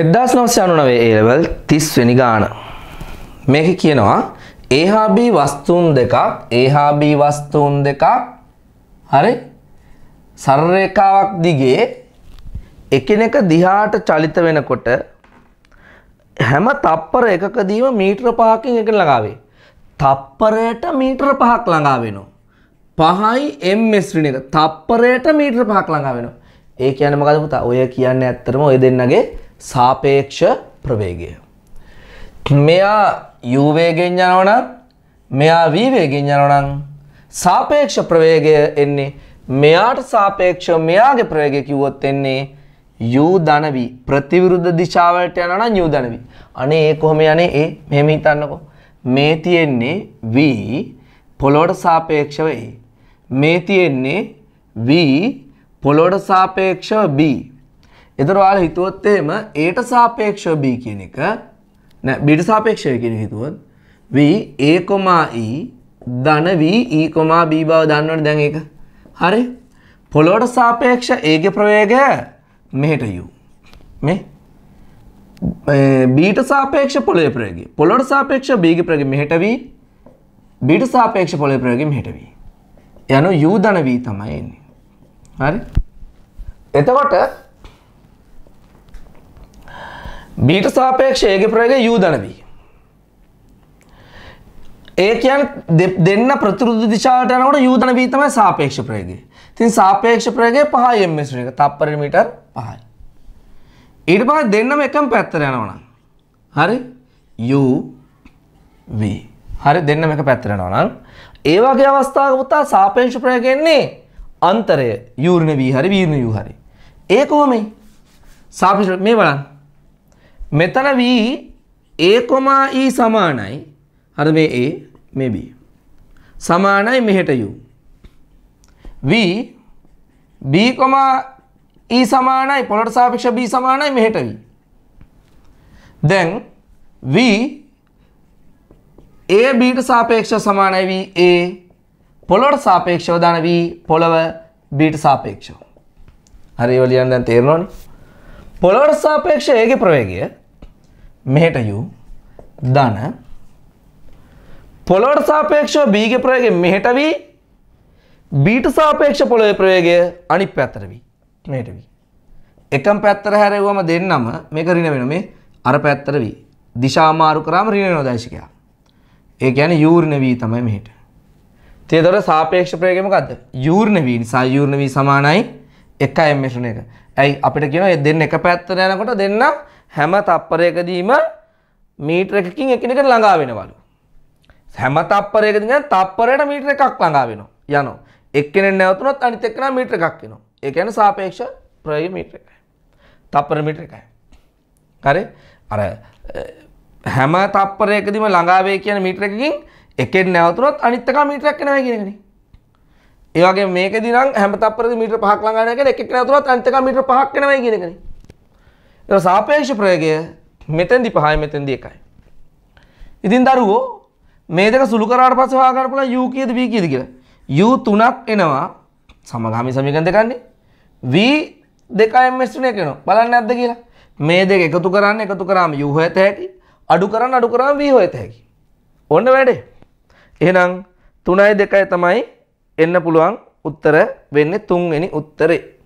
එදදාස් නොවසි අනුනවේ ඒලවල් තිස්වෙනි ගාන. මේක කියනවා ඒහාබී වස්තුූන් දෙකක් ඒහාබී වස්තුූන් දෙකක් හරි සර්රේකාවක් දිගේ එකනෙක දිහාට චලිත වෙනකොට හැම තප්පර එකකදීම මීට්‍ර පහකින් එක ළඟාවේ. තප්පරයට මීට්‍ර පහක් ළඟා වෙනවා. පහයි එම්ස්්‍රණ එක තප්පරයට මීට්‍ර පහක් ළඟා වෙනවා. ඒ කියන මකද පුතා ඔය කියන්න ඇත්තරම ඔය දෙන්නගේ සාපේක්ෂ ප්‍රවේගය. මෙයා u වේගෙන් යනවනම් මෙයා v වේගෙන් යනවනම් සාපේක්ෂ ප්‍රවේගය එන්නේ මෙයාට සාපේක්ෂව මෙයාගේ ප්‍රවේගය කිව්වොත් එන්නේ u ධන v ප්‍රතිවිරුද්ධ දිශාවලට යනවා නම් u ධන v. අනේ ඒ කොහොම යන්නේ? ඒ මෙහෙම හිතන්නකෝ. මේ තියෙන්නේ v පොළොවට සාපේක්ෂව a. මේ තියෙන්නේ v පොළොවට සාපේක්ෂව b. එතරවාල හිතුවත්තේම ඒට සාපේක්ෂ B කියන එක බිට සාපේක්ෂය කියෙන හිතුවත් V ඒකොමායි e, ධන වී ඒකොමා e, B බව දන්නවට දැන් එක හරි පොලෝට සාපේක්ෂ ඒග ප්‍රවේගය මෙහෙට යු මේ බීට සාපේක්ෂ පොලේ ප්‍රයගේ පොලොට සාපේක්ෂ බීග ප්‍රග මෙහෙට වී බිට සාපේක්ෂ පොලේ ප්‍රයගම හෙටවී යනු යූ ධන වී තමයි එන්නේ හරි එතකොට බීට සාපේක්ෂ ඒගේ ප්‍රයෝගය යූ දනබ. ඒ කියන් දෙන්න ප්‍රතුරුදු දිශාට යනකොට යූදන බී තමයි සාපේක්ෂ ප්‍රයෝගය. ඉතින් සාපේක්ෂ ප්‍රයෝගය 5 ms එක තප්පර මීටර් 5යි. ඊට පස්සේ දෙන්නම එකම පැත්තට යනවා හරි u v හරි දෙන්නම එක පැත්තට යනවා නම් ඒ වගේ අවස්ථාවක පුතා සාපේක්ෂ ප්‍රයෝගය එන්නේ අන්තරය u ඍණ v හරි v ඍණ u හරි. ඒ කොහොමයි? සාපේක්ෂ මේ බලන්න මෙතන V A E සමානයි අර මේ A මේ B සමානයි මෙහෙට U V B, E සමානයි පොළොට සාපේක්ෂ B සමානයි මෙහෙට V දැන් V A B ට සාපේක්ෂව සමානයි V A පොළොට සාපේක්ෂව දාන V පොළව B ට සාපේක්ෂව හරි ඒව ලියන්න දැන් තේරෙනවනේ පොළොවට සාපේක්ෂව A ගේ ප්‍රවේගය මෙහෙට යු ධන පොළොවට සාපේක්ෂව බීග ප්‍රයෝගය මෙහෙට වී බීට සාපේක්ෂ පොළොවේ ප්‍රයෝගය අනිත් පැත්තට වී මෙහෙට වී එකම පැත්තට හැරෙවම දෙන්නම මේක ඍණ වෙනවා මේ අර පැත්තට වී දිශා මාරු කරාම ඍණ වෙනවා දැයිසිකයා ඒ කියන්නේ u ඍණ v තමයි මෙහෙට තේදොර සාපේක්ෂ ප්‍රයෝගය මොකද්ද u ඍණ v නිසා u ඍණ v සමානයි 1m ඍණ එක ඇයි අපිට කියනවා මේ දෙන්න එක පැත්තට යනකොට දෙන්න හැම තප්පරයකදීම මීටර එකකින් එකිනෙකට ළඟා වෙනවලු. හැම තප්පරයකදී තප්පරයට මීටර එකක් ළඟා වෙනවා. යනවා. එක්කෙනෙක් නැවතුනොත් අනිත් එක්කෙනා මීටර එකක් වෙනවා. ඒ කියන්නේ සාපේක්ෂ ප්‍රය මීටර එකයි. තප්පර මීටර එකයි. හරි? අර හැම තප්පරයකදීම ළඟා වේ කියන මීටර එකකින් එකෙන් නැවතුනොත් අනිත් එකා මීටරයක් වෙනවා කියන එකනේ. ඒ වගේ මේකෙදී නම් හැම තප්පරෙදි මීටර 5ක් ළඟා වෙනවා කියන්නේ එක එක නැවතුනොත් අනිත් එකා මීටර 5ක් වෙනවා කියන එකනේ. සාපේක්ෂ ප්‍රයෝගය මෙතෙන්දි පහයි මෙතෙන්දි එකයි. ඉතින් දරුවෝ මේ දෙක සුළු කරාට පස්සේ හොයාගන්න පුළුවන් u කීයද v කීයද කියලා. u 3ක් එනවා සමගාමී සමීකරණ දෙකන්නේ. v 2යි ms 3 එනවා. බලන්න නැද්ද කියලා. මේ දෙක එකතු කරන්න එකතු කරාම u හොයත හැකි. අඩු කරන්න අඩු කරාම v හොයත හැකි. ඔන්න වැඩේ. එහෙනම් 3යි 2යි තමයි එන්න පුළුවන් උත්තර වෙන්නේ තුන්වෙනි උත්තරේ.